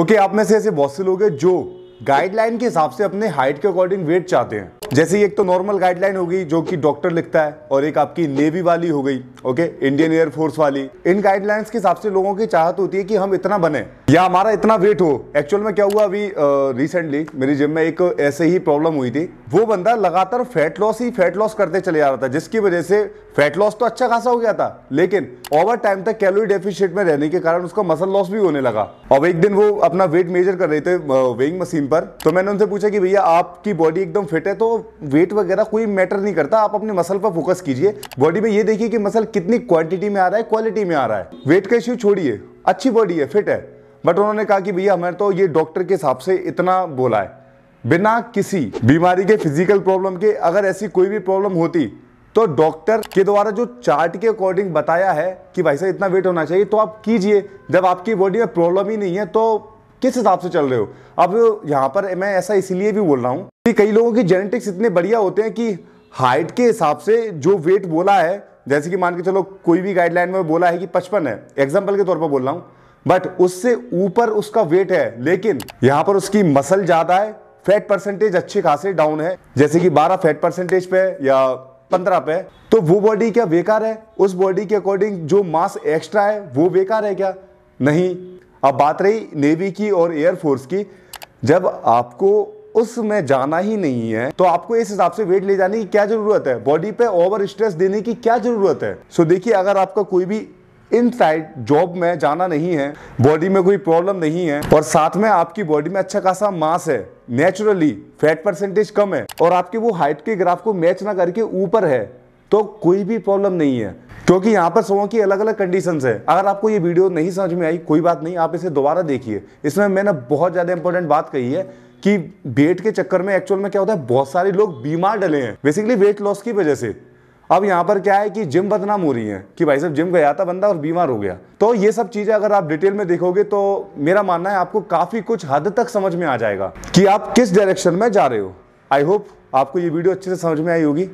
okay okay, आप में से ऐसे बहुत से लोग हैं जो गाइडलाइन के हिसाब से अपने हाइट के अकॉर्डिंग वेट चाहते हैं जैसे एक तो नॉर्मल गाइडलाइन हो गई जो कि डॉक्टर लिखता है और एक आपकी नेवी वाली हो गई ओके इंडियन एयरफोर्स वाली इन गाइडलाइंस के हिसाब से लोगों की चाहत होती है कि हम इतना बने या हमारा इतना वेट हो एक्चुअल में क्या हुआ अभी रिसेंटली मेरी जिम में एक ऐसे ही प्रॉब्लम हुई थी वो बंदा लगातार फैट लॉस ही फैट लॉस करते चले जा रहा था जिसकी वजह से फैट लॉस तो अच्छा खासा हो गया था लेकिन ओवर टाइम तक कैलोरी डेफिशिएट में रहने के कारण उसका मसल लॉस भी होने लगा अब एक दिन वो अपना वेट मेजर कर रहे थे वेइंग मशीन पर तो मैंने उनसे पूछा कि भैया आपकी बॉडी एकदम फिट है तो वेट वगैरह कोई मैटर नहीं करता आप अपने मसल पर फोकस कीजिए बॉडी में ये देखिए कि मसल कितनी क्वांटिटी में आ रहा है क्वालिटी में आ रहा है वेट का इश्यू छोड़िए अच्छी बॉडी है फिट है बट उन्होंने कहा कि भैया हमें तो ये डॉक्टर के हिसाब से इतना बोला है बिना किसी बीमारी के फिजिकल प्रॉब्लम के अगर ऐसी कोई भी प्रॉब्लम होती तो डॉक्टर के द्वारा जो चार्ट के अकॉर्डिंग बताया है कि भाई साहब इतना वेट होना चाहिए तो आप कीजिए जब आपकी बॉडी में प्रॉब्लम ही नहीं है तो किस हिसाब से चल रहे हो अब यहाँ पर मैं ऐसा इसीलिए भी बोल रहा हूँ कि कई लोगों के जेनेटिक्स इतने बढ़िया होते हैं कि हाइट के हिसाब से जो वेट बोला है जैसे कि मान के चलो कोई भी गाइडलाइन में बोला है कि पचपन है एग्जाम्पल के तौर पर बोल रहा हूँ बट उससे ऊपर उसका वेट है लेकिन यहाँ पर उसकी मसल ज़्यादा है फैट परसेंटेज अच्छे खासे डाउन है जैसे कि 12 फैट परसेंटेज पे या 15 पे तो वो बॉडी क्या बेकार है उस बॉडी के अकॉर्डिंग जो मास एक्स्ट्रा है वो बेकार है क्या नहीं अब बात रही नेवी की और एयरफोर्स की जब आपको उसमें जाना ही नहीं है तो आपको इस हिसाब से वेट ले जाने की क्या जरूरत है बॉडी पे ओवर स्ट्रेस देने की क्या जरूरत है सो देखिए अगर आपका कोई भी इन साइड जॉब में जाना नहीं है बॉडी में कोई प्रॉब्लम नहीं है और साथ में आपकी बॉडी में अच्छा खासा मास है नेचुरली फैट परसेंटेज कम है और आपके वो हाइट के ग्राफ को मैच ना करके ऊपर है तो कोई भी प्रॉब्लम नहीं है क्योंकि यहाँ पर सबों की अलग अलग कंडीशन है अगर आपको ये वीडियो नहीं समझ में आई कोई बात नहीं आप इसे दोबारा देखिए इसमें मैंने बहुत ज़्यादा इंपॉर्टेंट बात कही है कि वेट के चक्कर में एक्चुअल में क्या होता है बहुत सारे लोग बीमार डले हैं बेसिकली वेट लॉस की वजह से अब यहाँ पर क्या है कि जिम बदनाम हो रही है कि भाई साहब जिम गया था बंदा और बीमार हो गया तो ये सब चीज़ें अगर आप डिटेल में देखोगे तो मेरा मानना है आपको काफ़ी कुछ हद तक समझ में आ जाएगा कि आप किस डायरेक्शन में जा रहे हो आई होप आपको ये वीडियो अच्छे से समझ में आई होगी